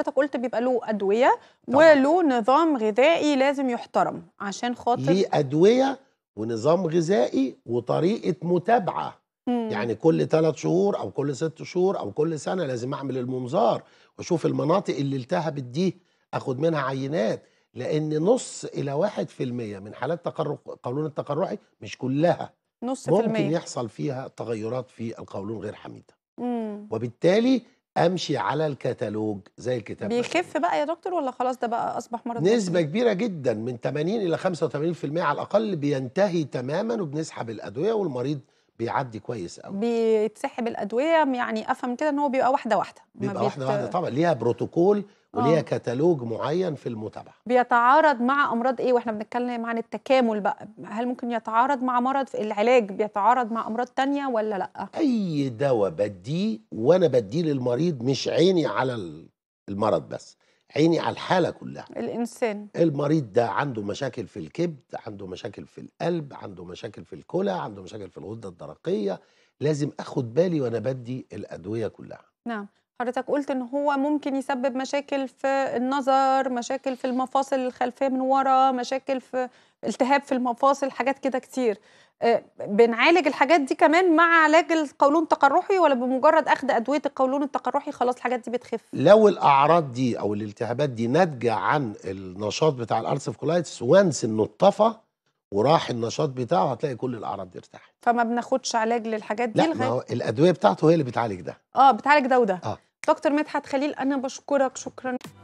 حضرتك قلت بيبقى له ادويه طبعا. وله نظام غذائي لازم يحترم عشان خاطر ليه ادويه ونظام غذائي وطريقه متابعه مم. يعني كل ثلاث شهور او كل ست شهور او كل سنه لازم اعمل المنظار واشوف المناطق اللي التهبت دي اخد منها عينات لان نص الى واحد في المية من حالات تقرق القولون التقرحي مش كلها نص ممكن في المية. يحصل فيها تغيرات في القولون غير حميده مم. وبالتالي امشي على الكتالوج زي الكتاب بيخف بقى يا دكتور ولا خلاص ده بقى اصبح مرض نسبه دكتور. كبيره جدا من 80 الى 85% على الاقل بينتهي تماما وبنسحب الادويه والمريض بيعدي كويس قوي بيتسحب الادويه يعني افهم كده ان هو بيبقى واحده واحده بيبقى واحده واحده طبعا ليها بروتوكول وليها آه. كتالوج معين في المتابعه بيتعارض مع امراض ايه واحنا بنتكلم عن التكامل بقى هل ممكن يتعارض مع مرض في العلاج بيتعارض مع امراض تانية ولا لا اي دواء بديه وانا بديه للمريض مش عيني على المرض بس عيني على الحالة كلها الإنسان المريض ده عنده مشاكل في الكبد عنده مشاكل في القلب عنده مشاكل في الكلى عنده مشاكل في الغدة الدرقية لازم أخد بالي وأنا بدي الأدوية كلها نعم حضرتك قلت ان هو ممكن يسبب مشاكل في النظر مشاكل في المفاصل الخلفيه من ورا مشاكل في التهاب في المفاصل حاجات كده كتير آه، بنعالج الحاجات دي كمان مع علاج القولون التقرحي ولا بمجرد اخذ ادويه القولون التقرحي خلاص الحاجات دي بتخف لو الاعراض دي او الالتهابات دي ناتجه عن النشاط بتاع الارثف كولايتس وانس انه اطفى وراح النشاط بتاعه هتلاقي كل الاعراض دي ارتاحت فما بناخدش علاج للحاجات دي لا ما هو الادويه بتاعته هي اللي بتعالج ده اه بتعالج ده وده اه دكتور مدحت خليل انا بشكرك شكرا